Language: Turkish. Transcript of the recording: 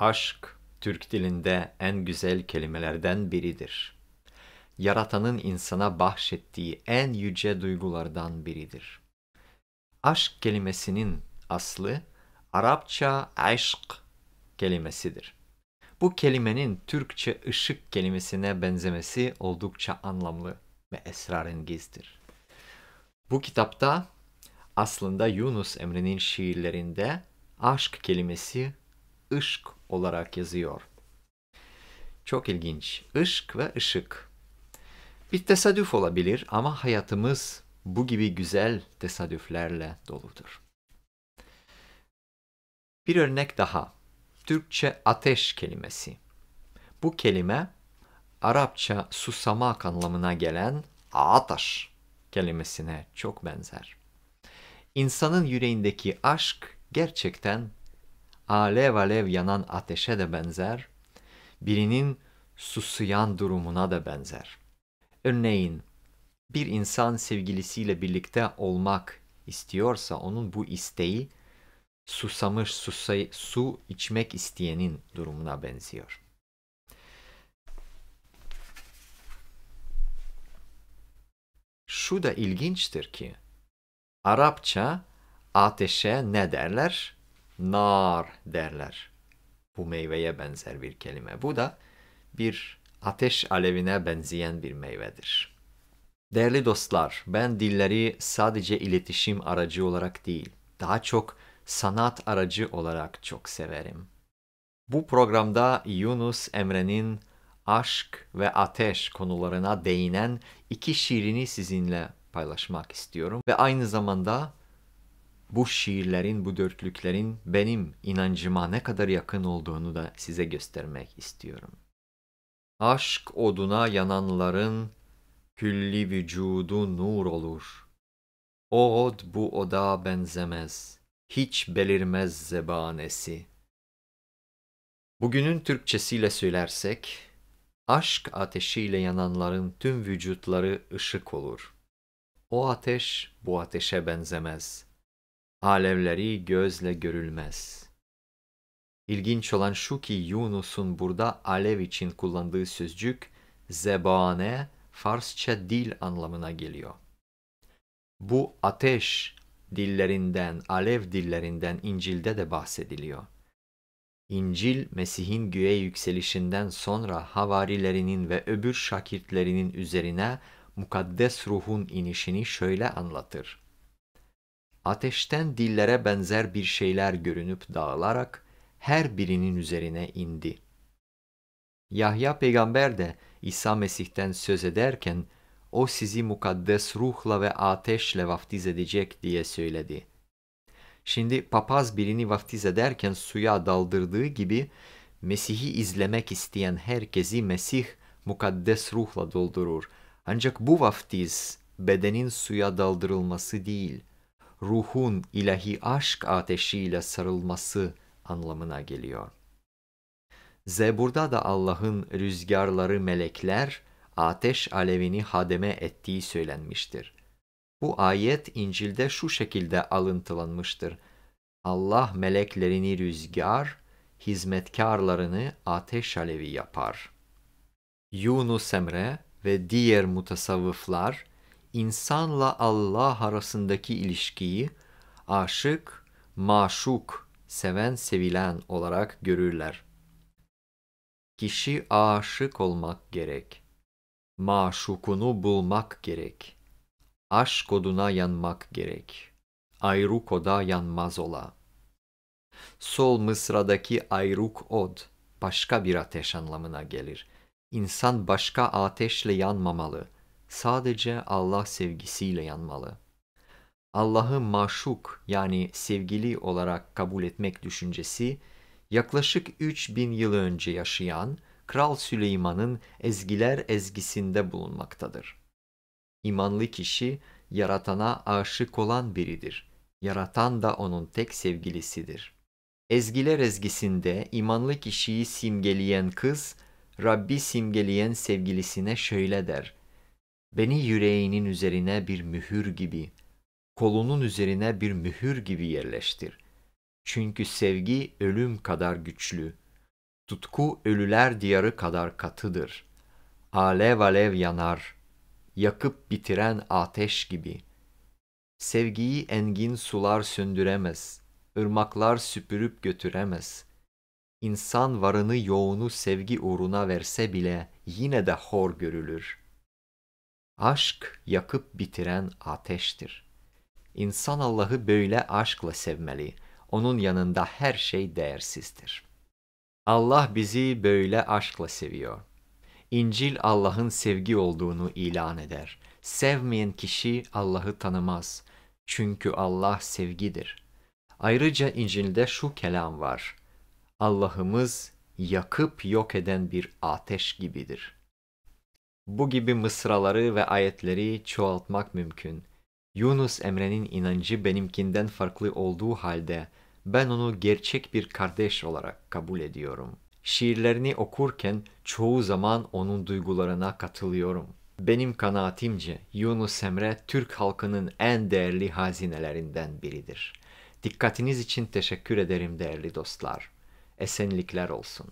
Aşk Türk dilinde en güzel kelimelerden biridir. Yaratanın insana bahşettiği en yüce duygulardan biridir. Aşk kelimesinin aslı Arapça aşk kelimesidir. Bu kelimenin Türkçe ışık kelimesine benzemesi oldukça anlamlı ve esrarengizdir. Bu kitapta aslında Yunus Emre'nin şiirlerinde aşk kelimesi ışk olarak yazıyor. Çok ilginç. Işk ve ışık. Bir tesadüf olabilir ama hayatımız bu gibi güzel tesadüflerle doludur. Bir örnek daha. Türkçe ateş kelimesi. Bu kelime Arapça susamak anlamına gelen ataş kelimesine çok benzer. İnsanın yüreğindeki aşk gerçekten alev alev yanan ateşe de benzer, birinin susuyan durumuna da benzer. Örneğin bir insan sevgilisiyle birlikte olmak istiyorsa onun bu isteği susamış susay, su içmek isteyenin durumuna benziyor. Şu da ilginçtir ki Arapça ateşe ne derler? nar derler. Bu meyveye benzer bir kelime. Bu da bir ateş alevine benzeyen bir meyvedir. Değerli dostlar, ben dilleri sadece iletişim aracı olarak değil, daha çok sanat aracı olarak çok severim. Bu programda Yunus Emre'nin aşk ve ateş konularına değinen iki şiirini sizinle paylaşmak istiyorum ve aynı zamanda bu şiirlerin, bu dörtlüklerin benim inancıma ne kadar yakın olduğunu da size göstermek istiyorum. Aşk oduna yananların külli vücudu nur olur. O od bu oda benzemez, hiç belirmez zebanesi. Bugünün Türkçesiyle söylersek, aşk ateşiyle yananların tüm vücutları ışık olur. O ateş bu ateşe benzemez.'' Alemleri gözle görülmez. İlginç olan şu ki Yunus'un burada alev için kullandığı sözcük zebane Farsça dil anlamına geliyor. Bu ateş dillerinden, alev dillerinden İncil'de de bahsediliyor. İncil, Mesih'in göğe yükselişinden sonra havarilerinin ve öbür şakirtlerinin üzerine mukaddes ruhun inişini şöyle anlatır ateşten dillere benzer bir şeyler görünüp dağılarak her birinin üzerine indi. Yahya peygamber de İsa Mesih'ten söz ederken o sizi mukaddes ruhla ve ateşle vaftiz edecek diye söyledi. Şimdi papaz birini vaftiz ederken suya daldırdığı gibi Mesih'i izlemek isteyen herkesi Mesih mukaddes ruhla doldurur. Ancak bu vaftiz bedenin suya daldırılması değil, ruhun ilahi aşk ateşiyle sarılması anlamına geliyor. Zebur'da da Allah'ın rüzgarları melekler, ateş alevini hademe ettiği söylenmiştir. Bu ayet İncil'de şu şekilde alıntılanmıştır. Allah meleklerini rüzgar, hizmetkarlarını ateş alevi yapar. Yunus Emre ve diğer mutasavvıflar insanla Allah arasındaki ilişkiyi aşık, maşuk, seven sevilen olarak görürler. Kişi aşık olmak gerek. Maşukunu bulmak gerek. Aşk oduna yanmak gerek. Ayruk oda yanmaz ola. Sol Mısra'daki ayruk od başka bir ateş anlamına gelir. İnsan başka ateşle yanmamalı.'' sadece Allah sevgisiyle yanmalı. Allah'ı maşuk yani sevgili olarak kabul etmek düşüncesi yaklaşık 3000 yıl önce yaşayan Kral Süleyman'ın ezgiler ezgisinde bulunmaktadır. İmanlı kişi yaratana aşık olan biridir. Yaratan da onun tek sevgilisidir. Ezgiler ezgisinde imanlı kişiyi simgeleyen kız Rabbi simgeleyen sevgilisine şöyle der. Beni yüreğinin üzerine bir mühür gibi, kolunun üzerine bir mühür gibi yerleştir. Çünkü sevgi ölüm kadar güçlü. Tutku ölüler diyarı kadar katıdır. Alev alev yanar, yakıp bitiren ateş gibi. Sevgiyi engin sular söndüremez, ırmaklar süpürüp götüremez. İnsan varını yoğunu sevgi uğruna verse bile yine de hor görülür.'' Aşk yakıp bitiren ateştir. İnsan Allah'ı böyle aşkla sevmeli. Onun yanında her şey değersizdir. Allah bizi böyle aşkla seviyor. İncil Allah'ın sevgi olduğunu ilan eder. Sevmeyen kişi Allah'ı tanımaz. Çünkü Allah sevgidir. Ayrıca İncil'de şu kelam var. Allah'ımız yakıp yok eden bir ateş gibidir.'' Bu gibi mısraları ve ayetleri çoğaltmak mümkün. Yunus Emre'nin inancı benimkinden farklı olduğu halde ben onu gerçek bir kardeş olarak kabul ediyorum. Şiirlerini okurken çoğu zaman onun duygularına katılıyorum. Benim kanaatimce Yunus Emre Türk halkının en değerli hazinelerinden biridir. Dikkatiniz için teşekkür ederim değerli dostlar. Esenlikler olsun.